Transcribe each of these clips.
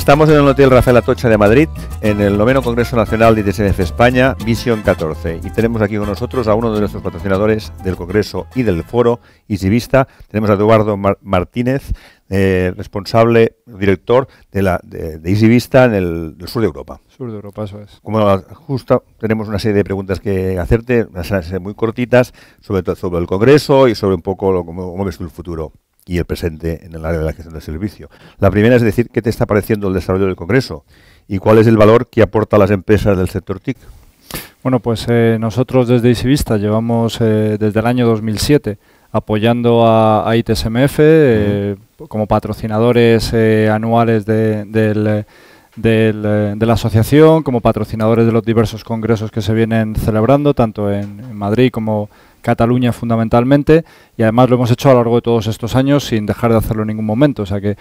Estamos en el Hotel Rafael Atocha de Madrid, en el noveno Congreso Nacional de ITSNF España, Visión 14. Y tenemos aquí con nosotros a uno de nuestros patrocinadores del Congreso y del Foro, Isivista. Tenemos a Eduardo Martínez, eh, responsable, director de, la, de, Isivista en el sur de Europa. Sur de Europa, eso es. Como justo tenemos una serie de preguntas que hacerte, unas muy cortitas, sobre, todo sobre el Congreso y sobre un poco cómo, cómo ves tú el futuro y el presente en el área de la gestión del servicio. La primera es decir, ¿qué te está pareciendo el desarrollo del Congreso? ¿Y cuál es el valor que aporta las empresas del sector TIC? Bueno, pues eh, nosotros desde Isivista llevamos eh, desde el año 2007 apoyando a, ITSMF eh, como patrocinadores anuales de, la asociación, como patrocinadores de los diversos congresos que se vienen celebrando, tanto en, en Madrid como en Cataluña fundamentalmente, y además lo hemos hecho a lo largo de todos estos años sin dejar de hacerlo en ningún momento. O sea que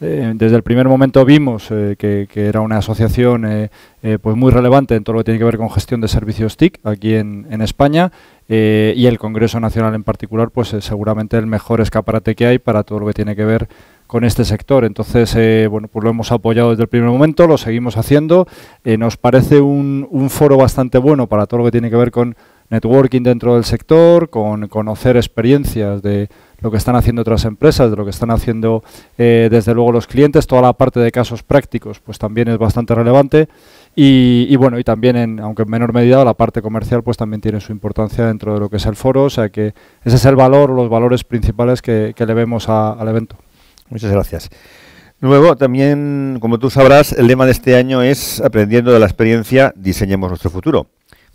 eh, desde el primer momento vimos eh, que, era una asociación eh, pues muy relevante en todo lo que tiene que ver con gestión de servicios TIC aquí en, España. y el Congreso Nacional en particular, pues seguramente el mejor escaparate que hay para todo lo que tiene que ver con este sector. Entonces, bueno, pues lo hemos apoyado desde el primer momento, lo seguimos haciendo. nos parece un foro bastante bueno para todo lo que tiene que ver con networking dentro del sector, con conocer experiencias de lo que están haciendo otras empresas, de lo que están haciendo eh, desde luego los clientes, toda la parte de casos prácticos, pues también es bastante relevante. Y, bueno, y también, en, aunque en menor medida, la parte comercial pues también tiene su importancia dentro de lo que es el foro, o sea que ese es el valor, los valores principales que, le vemos al evento. Muchas gracias. Luego, también, como tú sabrás, el lema de este año es, aprendiendo de la experiencia, diseñemos nuestro futuro.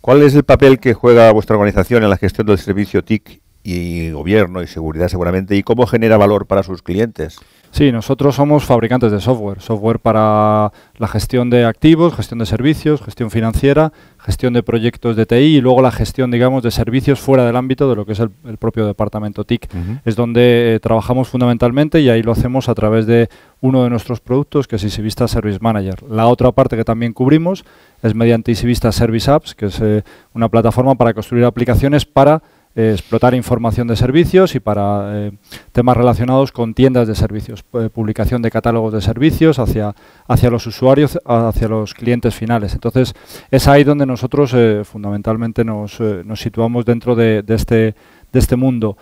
¿Cuál es el papel que juega vuestra organización en la gestión del servicio TIC y gobierno y seguridad seguramente y cómo genera valor para sus clientes? Sí, nosotros somos fabricantes de software, software para la gestión de activos, gestión de servicios, gestión financiera, gestión de proyectos de TI y luego la gestión, digamos, de servicios fuera del ámbito de lo que es el, propio departamento TIC. Es donde eh, trabajamos fundamentalmente y ahí lo hacemos a través de uno de nuestros productos, que es Isivista Service Manager. La otra parte que también cubrimos es mediante Isivista Service Apps, que es eh, una plataforma para construir aplicaciones para eh, explotar información de servicios y para eh, temas relacionados con tiendas de servicios, eh, publicación de catálogos de servicios hacia, hacia los usuarios, hacia los clientes finales. Entonces, es ahí donde nosotros fundamentalmente nos, situamos dentro de, este de este mundo.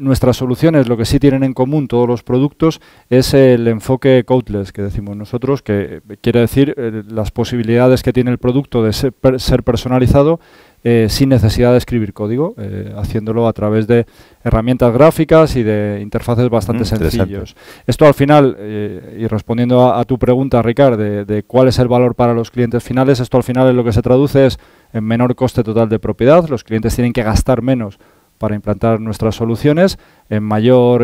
nuestras soluciones, lo que sí tienen en común todos los productos, es el enfoque codeless que decimos nosotros, que quiere decir las posibilidades que tiene el producto de ser, ser personalizado eh, sin necesidad de escribir código, eh, haciéndolo a través de herramientas gráficas y de interfaces bastante mm, sencillos. Esto al final, eh, y respondiendo a, tu pregunta, Ricardo, de, cuál es el valor para los clientes finales, esto al final es lo que se traduce es en menor coste total de propiedad, los clientes tienen que gastar menos para implantar nuestras soluciones, en mayor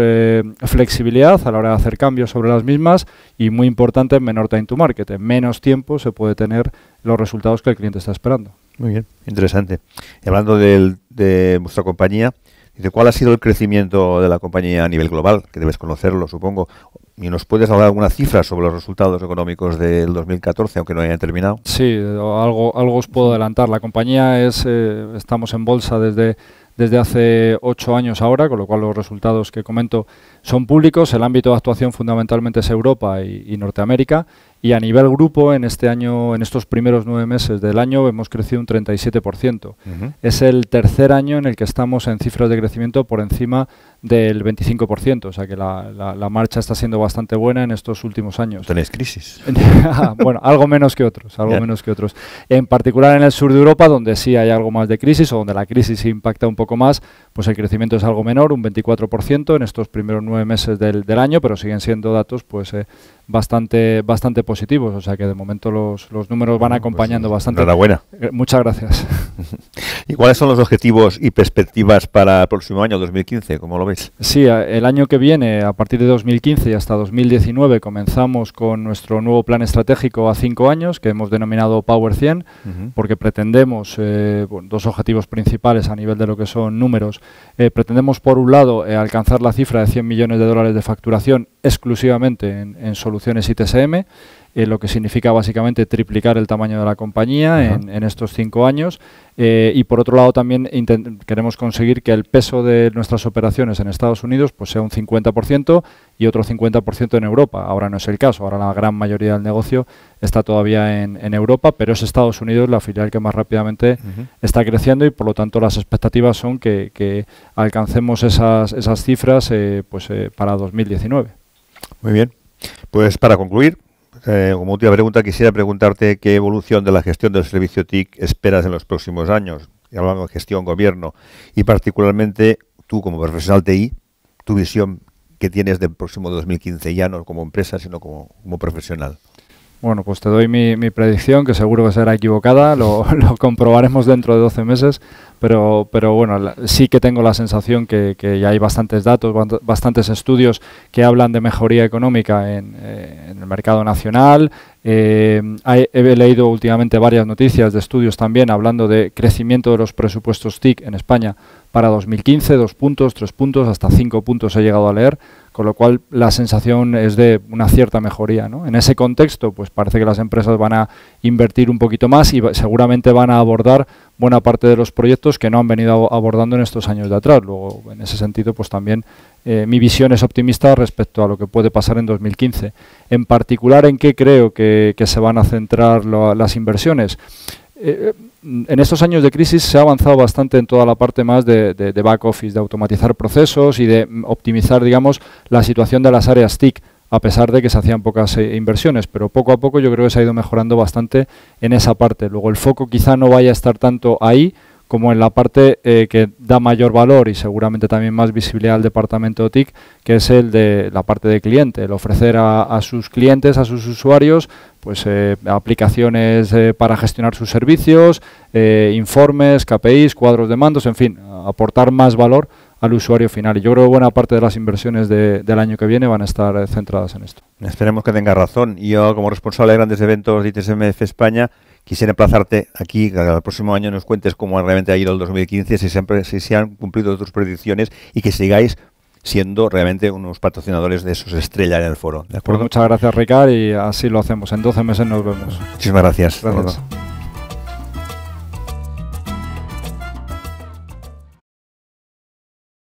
flexibilidad a la hora de hacer cambios sobre las mismas y, muy importante, en menor time to market. En menos tiempo se puede tener los resultados que el cliente está esperando. Muy bien, interesante. hablando de, de vuestra compañía, ¿de ¿cuál ha sido el crecimiento de la compañía a nivel global? Que debes conocerlo, supongo. ¿Y nos puedes hablar alguna cifra sobre los resultados económicos del 2014, aunque no hayan terminado? Sí, algo, algo os puedo adelantar. La compañía es, eh, estamos en bolsa desde, desde hace ocho años ahora, con lo cual los resultados que comento son públicos. El ámbito de actuación fundamentalmente es Europa y Norteamérica. Y a nivel grupo, en este año, en estos primeros nueve meses del año, hemos crecido un 37%. Es el tercer año en el que estamos en cifras de crecimiento por encima del 25%, o sea que la, marcha está siendo bastante buena en estos últimos años. ¿Tenéis crisis? Ah, bueno, algo menos que otros, algo menos que otros. En particular en el sur de Europa, donde sí hay algo más de crisis o donde la crisis impacta un poco más, pues el crecimiento es algo menor, un 24% en estos primeros nueve meses del, año, pero siguen siendo datos pues eh, bastante, bastante positivos. O sea que de momento los, números van pues, acompañando bastante. Enhorabuena. Eh, muchas gracias. ¿Y cuáles son los objetivos y perspectivas para el próximo año, 2015? como lo veis? Sí, el año que viene, a partir de 2015 y hasta 2019, comenzamos con nuestro nuevo plan estratégico a cinco años, que hemos denominado Power 100, porque pretendemos eh, dos objetivos principales a nivel de lo que son números. Eh, pretendemos, por un lado, eh, alcanzar la cifra de 100 millones de dólares de facturación exclusivamente en, en soluciones ITSM. Eh, lo que significa básicamente triplicar el tamaño de la compañía en, estos cinco años. Eh, y por otro lado también queremos conseguir que el peso de nuestras operaciones en Estados Unidos pues, sea un 50% y otro 50% en Europa. Ahora no es el caso, ahora la gran mayoría del negocio está todavía en, Europa, pero es Estados Unidos la filial que más rápidamente está creciendo y por lo tanto las expectativas son que, alcancemos esas, esas cifras eh, pues, para 2019. Muy bien. Pues para concluir, eh, como última pregunta, quisiera preguntarte qué evolución de la gestión del servicio TIC esperas en los próximos años, hablando de gestión, gobierno, y particularmente tú como profesional TI, tu visión que tienes del próximo 2015, ya no como empresa, sino como profesional. Bueno, pues te doy mi, predicción, que seguro que será equivocada, lo, comprobaremos dentro de 12 meses, pero, pero bueno, sí que tengo la sensación que, ya hay bastantes datos, bastantes estudios que hablan de mejoría económica en, eh, el mercado nacional. he, eh, he leído últimamente varias noticias de estudios también hablando de crecimiento de los presupuestos TIC en España para 2015, dos puntos, tres puntos, hasta cinco puntos he llegado a leer con lo cual la sensación es de una cierta mejoría. ¿no? En ese contexto, pues parece que las empresas van a invertir un poquito más y seguramente van a abordar buena parte de los proyectos que no han venido abordando en estos años de atrás. Luego, en ese sentido, pues también eh, mi visión es optimista respecto a lo que puede pasar en 2015. En particular, ¿en qué creo que, se van a centrar las inversiones? Eh, eh, en estos años de crisis se ha avanzado bastante en toda la parte más de, back office, de automatizar procesos y de mm, optimizar, digamos, la situación de las áreas TIC, a pesar de que se hacían pocas eh, inversiones, pero poco a poco yo creo que se ha ido mejorando bastante en esa parte. Luego el foco quizá no vaya a estar tanto ahí, como en la parte eh, que da mayor valor y seguramente también más visibilidad al departamento TIC, que es el de la parte de cliente, el ofrecer a, sus clientes, a sus usuarios, pues eh, aplicaciones eh, para gestionar sus servicios, informes, KPIs, cuadros de mandos, en fin, aportar más valor al usuario final. Y yo creo que buena parte de las inversiones del año que viene van a estar centradas en esto. Esperemos que tenga razón. Yo, como responsable de grandes eventos de ITSMF España, quisiera emplazarte aquí, que el próximo año nos cuentes cómo realmente ha ido el 2015, si siempre si se han cumplido tus predicciones y que sigáis siendo realmente unos patrocinadores de esos estrellas en el foro. Pues muchas gracias, Ricard, y así lo hacemos. En 12 meses nos vemos. Muchísimas gracias.